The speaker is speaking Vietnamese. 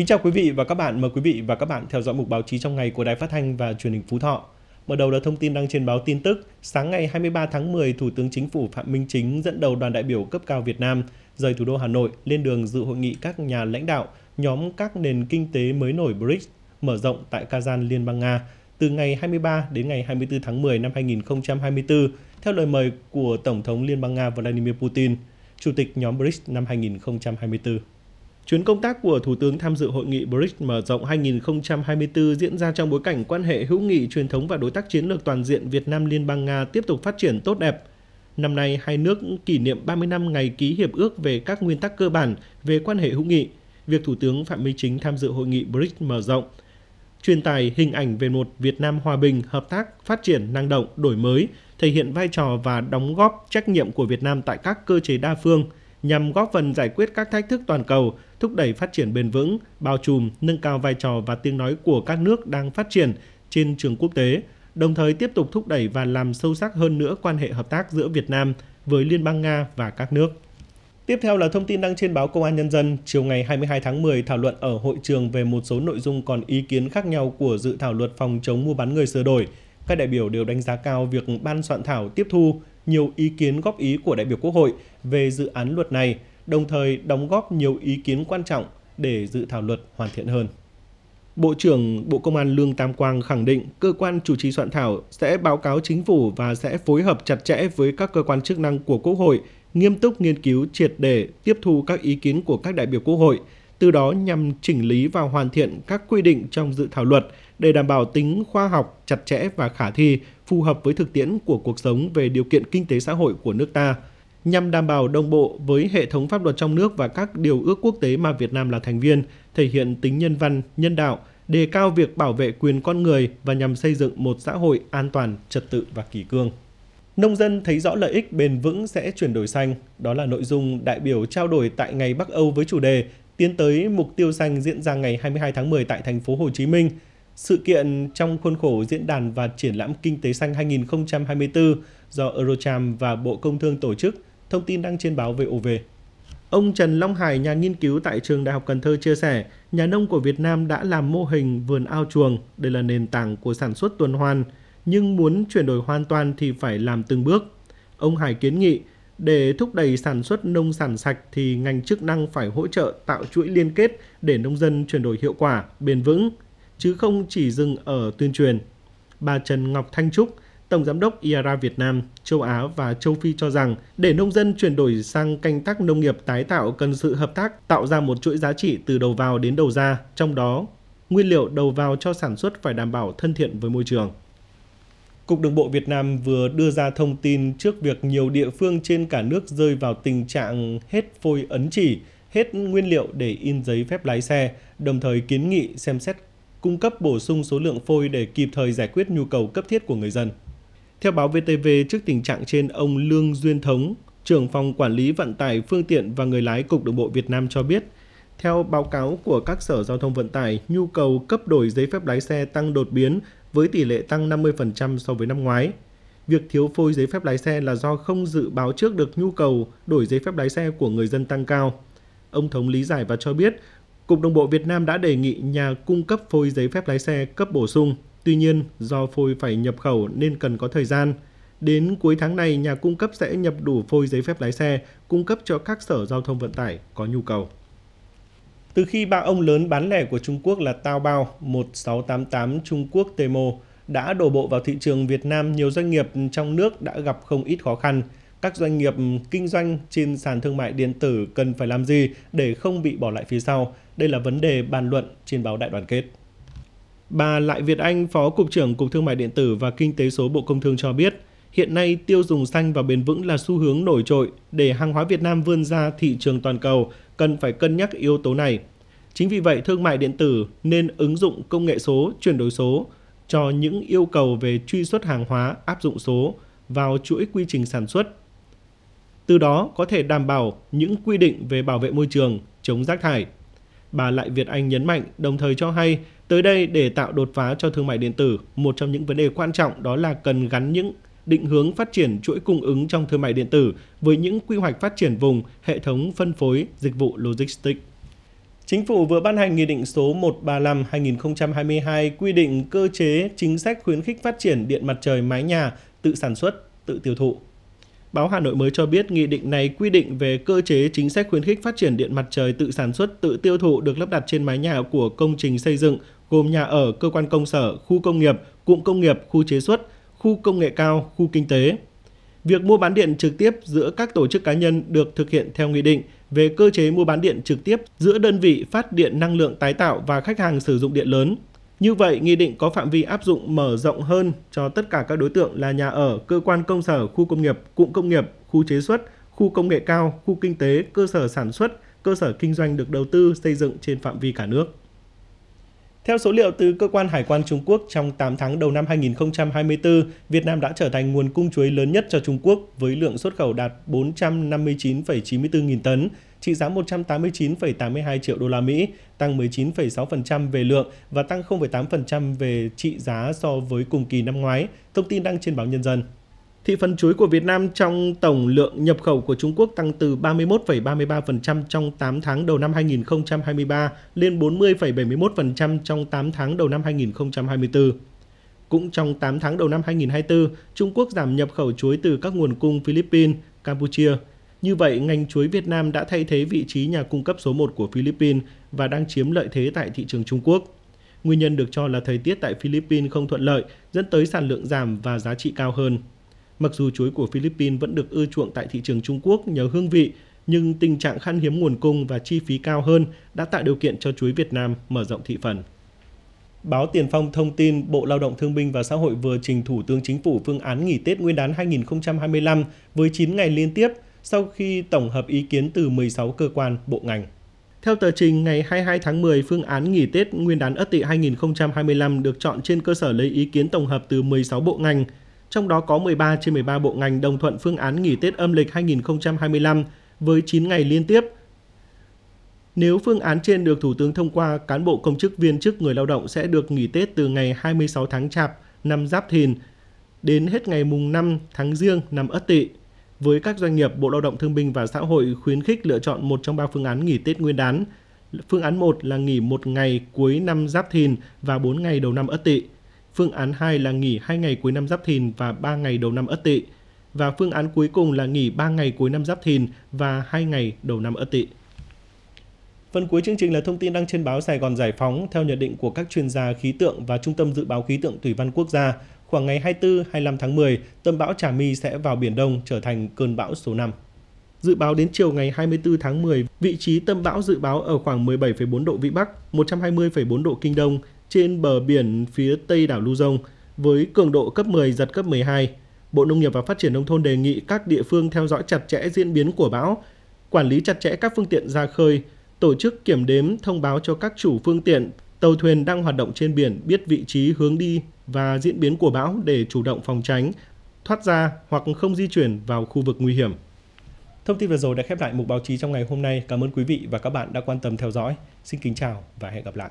Kính chào quý vị và các bạn, mời quý vị và các bạn theo dõi mục báo chí trong ngày của Đài Phát thanh và Truyền hình Phú Thọ. Mở đầu là thông tin đăng trên báo tin tức, sáng ngày 23 tháng 10, Thủ tướng Chính phủ Phạm Minh Chính dẫn đầu đoàn đại biểu cấp cao Việt Nam rời thủ đô Hà Nội lên đường dự hội nghị các nhà lãnh đạo nhóm các nền kinh tế mới nổi BRICS mở rộng tại Kazan, Liên bang Nga từ ngày 23 đến ngày 24 tháng 10 năm 2024 theo lời mời của Tổng thống Liên bang Nga Vladimir Putin, Chủ tịch nhóm BRICS năm 2024. Chuyến công tác của Thủ tướng tham dự hội nghị BRICS mở rộng 2024 diễn ra trong bối cảnh quan hệ hữu nghị truyền thống và đối tác chiến lược toàn diện Việt Nam Liên bang Nga tiếp tục phát triển tốt đẹp. Năm nay, hai nước kỷ niệm 30 năm ngày ký hiệp ước về các nguyên tắc cơ bản về quan hệ hữu nghị. Việc Thủ tướng Phạm Minh Chính tham dự hội nghị BRICS mở rộng truyền tải hình ảnh về một Việt Nam hòa bình, hợp tác, phát triển, năng động, đổi mới, thể hiện vai trò và đóng góp trách nhiệm của Việt Nam tại các cơ chế đa phương nhằm góp phần giải quyết các thách thức toàn cầu, thúc đẩy phát triển bền vững, bao trùm, nâng cao vai trò và tiếng nói của các nước đang phát triển trên trường quốc tế, đồng thời tiếp tục thúc đẩy và làm sâu sắc hơn nữa quan hệ hợp tác giữa Việt Nam với Liên bang Nga và các nước. Tiếp theo là thông tin đăng trên báo Công an Nhân dân chiều ngày 22 tháng 10 thảo luận ở hội trường về một số nội dung còn ý kiến khác nhau của dự thảo luật phòng chống mua bán người sửa đổi. Các đại biểu đều đánh giá cao việc ban soạn thảo tiếp thu nhiều ý kiến góp ý của đại biểu Quốc hội về dự án luật này – đồng thời đóng góp nhiều ý kiến quan trọng để dự thảo luật hoàn thiện hơn. Bộ trưởng Bộ Công an Lương Tam Quang khẳng định cơ quan chủ trì soạn thảo sẽ báo cáo chính phủ và sẽ phối hợp chặt chẽ với các cơ quan chức năng của Quốc hội, nghiêm túc nghiên cứu triệt để tiếp thu các ý kiến của các đại biểu Quốc hội, từ đó nhằm chỉnh lý và hoàn thiện các quy định trong dự thảo luật để đảm bảo tính khoa học, chặt chẽ và khả thi, phù hợp với thực tiễn của cuộc sống về điều kiện kinh tế xã hội của nước ta – nhằm đảm bảo đồng bộ với hệ thống pháp luật trong nước và các điều ước quốc tế mà Việt Nam là thành viên, thể hiện tính nhân văn, nhân đạo, đề cao việc bảo vệ quyền con người và nhằm xây dựng một xã hội an toàn, trật tự và kỷ cương. Nông dân thấy rõ lợi ích bền vững sẽ chuyển đổi xanh, đó là nội dung đại biểu trao đổi tại ngày Bắc Âu với chủ đề Tiến tới mục tiêu xanh diễn ra ngày 22 tháng 10 tại thành phố Hồ Chí Minh. Sự kiện trong khuôn khổ diễn đàn và triển lãm kinh tế xanh 2024 do Eurocharm và Bộ Công Thương tổ chức thông tin đăng trên báo VOV. Ông Trần Long Hải, nhà nghiên cứu tại trường Đại học Cần Thơ chia sẻ, nhà nông của Việt Nam đã làm mô hình vườn ao chuồng, đây là nền tảng của sản xuất tuần hoàn, nhưng muốn chuyển đổi hoàn toàn thì phải làm từng bước. Ông Hải kiến nghị để thúc đẩy sản xuất nông sản sạch thì ngành chức năng phải hỗ trợ tạo chuỗi liên kết để nông dân chuyển đổi hiệu quả, bền vững, chứ không chỉ dừng ở tuyên truyền. Bà Trần Ngọc Thanh Trúc, Tổng Giám đốc IARA Việt Nam, châu Á và châu Phi cho rằng để nông dân chuyển đổi sang canh tác nông nghiệp tái tạo cần sự hợp tác tạo ra một chuỗi giá trị từ đầu vào đến đầu ra, trong đó nguyên liệu đầu vào cho sản xuất phải đảm bảo thân thiện với môi trường. Cục Đường bộ Việt Nam vừa đưa ra thông tin trước việc nhiều địa phương trên cả nước rơi vào tình trạng hết phôi ấn chỉ, hết nguyên liệu để in giấy phép lái xe, đồng thời kiến nghị xem xét cung cấp bổ sung số lượng phôi để kịp thời giải quyết nhu cầu cấp thiết của người dân. Theo báo VTV, trước tình trạng trên, ông Lương Duyên Thống, trưởng phòng quản lý vận tải phương tiện và người lái Cục Đường bộ Việt Nam cho biết, theo báo cáo của các sở giao thông vận tải, nhu cầu cấp đổi giấy phép lái xe tăng đột biến với tỷ lệ tăng 50% so với năm ngoái. Việc thiếu phôi giấy phép lái xe là do không dự báo trước được nhu cầu đổi giấy phép lái xe của người dân tăng cao. Ông Thống lý giải và cho biết, Cục Đồng bộ Việt Nam đã đề nghị nhà cung cấp phôi giấy phép lái xe cấp bổ sung – Tuy nhiên, do phôi phải nhập khẩu nên cần có thời gian. Đến cuối tháng này, nhà cung cấp sẽ nhập đủ phôi giấy phép lái xe, cung cấp cho các sở giao thông vận tải có nhu cầu. Từ khi ba ông lớn bán lẻ của Trung Quốc là Tao Bao 1688 Trung Quốc Temo đã đổ bộ vào thị trường Việt Nam, nhiều doanh nghiệp trong nước đã gặp không ít khó khăn. Các doanh nghiệp kinh doanh trên sàn thương mại điện tử cần phải làm gì để không bị bỏ lại phía sau? Đây là vấn đề bàn luận trên báo Đại đoàn kết. Bà Lại Việt Anh, Phó Cục trưởng Cục Thương mại Điện tử và Kinh tế số Bộ Công Thương cho biết, hiện nay tiêu dùng xanh và bền vững là xu hướng nổi trội để hàng hóa Việt Nam vươn ra thị trường toàn cầu, cần phải cân nhắc yếu tố này. Chính vì vậy, thương mại điện tử nên ứng dụng công nghệ số, chuyển đổi số cho những yêu cầu về truy xuất hàng hóa áp dụng số vào chuỗi quy trình sản xuất. Từ đó có thể đảm bảo những quy định về bảo vệ môi trường, chống rác thải. Bà Lại Việt Anh nhấn mạnh, đồng thời cho hay Tới đây để tạo đột phá cho thương mại điện tử, một trong những vấn đề quan trọng đó là cần gắn những định hướng phát triển chuỗi cung ứng trong thương mại điện tử với những quy hoạch phát triển vùng, hệ thống phân phối, dịch vụ logistics. Chính phủ vừa ban hành Nghị định số 135-2022 quy định cơ chế chính sách khuyến khích phát triển điện mặt trời mái nhà, tự sản xuất, tự tiêu thụ. Báo Hà Nội mới cho biết nghị định này quy định về cơ chế chính sách khuyến khích phát triển điện mặt trời tự sản xuất, tự tiêu thụ được lắp đặt trên mái nhà của công trình xây dựng gồm nhà ở, cơ quan công sở, khu công nghiệp, cụm công nghiệp, khu chế xuất, khu công nghệ cao, khu kinh tế. Việc mua bán điện trực tiếp giữa các tổ chức cá nhân được thực hiện theo nghị định về cơ chế mua bán điện trực tiếp giữa đơn vị phát điện năng lượng tái tạo và khách hàng sử dụng điện lớn. Như vậy, nghị định có phạm vi áp dụng mở rộng hơn cho tất cả các đối tượng là nhà ở, cơ quan công sở, khu công nghiệp, cụm công nghiệp, khu chế xuất, khu công nghệ cao, khu kinh tế, cơ sở sản xuất, cơ sở kinh doanh được đầu tư xây dựng trên phạm vi cả nước. Theo số liệu từ cơ quan hải quan Trung Quốc, trong 8 tháng đầu năm 2024, Việt Nam đã trở thành nguồn cung chuối lớn nhất cho Trung Quốc với lượng xuất khẩu đạt 459,94 nghìn tấn, trị giá 189,82 triệu đô la Mỹ, tăng 19,6% về lượng và tăng 0,8% về trị giá so với cùng kỳ năm ngoái, thông tin đăng trên báo Nhân dân. Thị phần chuối của Việt Nam trong tổng lượng nhập khẩu của Trung Quốc tăng từ 31,33% trong 8 tháng đầu năm 2023 lên 40,71% trong 8 tháng đầu năm 2024. Cũng trong 8 tháng đầu năm 2024, Trung Quốc giảm nhập khẩu chuối từ các nguồn cung Philippines, Campuchia. Như vậy, ngành chuối Việt Nam đã thay thế vị trí nhà cung cấp số 1 của Philippines và đang chiếm lợi thế tại thị trường Trung Quốc. Nguyên nhân được cho là thời tiết tại Philippines không thuận lợi, dẫn tới sản lượng giảm và giá trị cao hơn. Mặc dù chuối của Philippines vẫn được ưa chuộng tại thị trường Trung Quốc nhờ hương vị, nhưng tình trạng khan hiếm nguồn cung và chi phí cao hơn đã tạo điều kiện cho chuối Việt Nam mở rộng thị phần. Báo Tiền Phong thông tin Bộ Lao động Thương binh và Xã hội vừa trình Thủ tướng Chính phủ phương án nghỉ Tết Nguyên đán 2025 với 9 ngày liên tiếp sau khi tổng hợp ý kiến từ 16 cơ quan, bộ ngành. Theo tờ trình, ngày 22 tháng 10, phương án nghỉ Tết Nguyên đán Ất Tỵ 2025 được chọn trên cơ sở lấy ý kiến tổng hợp từ 16 bộ ngành, trong đó có 13 trên 13 bộ ngành đồng thuận phương án nghỉ Tết âm lịch 2025 với 9 ngày liên tiếp. Nếu phương án trên được Thủ tướng thông qua, cán bộ công chức viên chức người lao động sẽ được nghỉ Tết từ ngày 26 tháng Chạp năm Giáp Thìn đến hết ngày mùng 5 tháng Giêng năm Ất Tỵ. Với các doanh nghiệp, Bộ Lao động Thương binh và Xã hội khuyến khích lựa chọn một trong ba phương án nghỉ Tết Nguyên đán. Phương án 1 là nghỉ một ngày cuối năm Giáp Thìn và 4 ngày đầu năm Ất Tỵ. Phương án 2 là nghỉ 2 ngày cuối năm Giáp Thìn và 3 ngày đầu năm Ất Tỵ. Và phương án cuối cùng là nghỉ 3 ngày cuối năm Giáp Thìn và 2 ngày đầu năm Ất Tỵ. Phần cuối chương trình là thông tin đăng trên báo Sài Gòn Giải phóng. Theo nhận định của các chuyên gia khí tượng và Trung tâm Dự báo Khí tượng Thủy văn Quốc gia, khoảng ngày 24-25 tháng 10, tâm bão Trà My sẽ vào Biển Đông trở thành cơn bão số 5. Dự báo đến chiều ngày 24 tháng 10, vị trí tâm bão dự báo ở khoảng 17,4 độ Vĩ Bắc, 120,4 độ Kinh Đông, trên bờ biển phía tây đảo Luzon với cường độ cấp 10 giật cấp 12. Bộ Nông nghiệp và Phát triển Nông thôn đề nghị các địa phương theo dõi chặt chẽ diễn biến của bão, quản lý chặt chẽ các phương tiện ra khơi, tổ chức kiểm đếm thông báo cho các chủ phương tiện, tàu thuyền đang hoạt động trên biển biết vị trí hướng đi và diễn biến của bão để chủ động phòng tránh, thoát ra hoặc không di chuyển vào khu vực nguy hiểm. Thông tin vừa rồi đã khép lại mục báo chí trong ngày hôm nay. Cảm ơn quý vị và các bạn đã quan tâm theo dõi. Xin kính chào và hẹn gặp lại.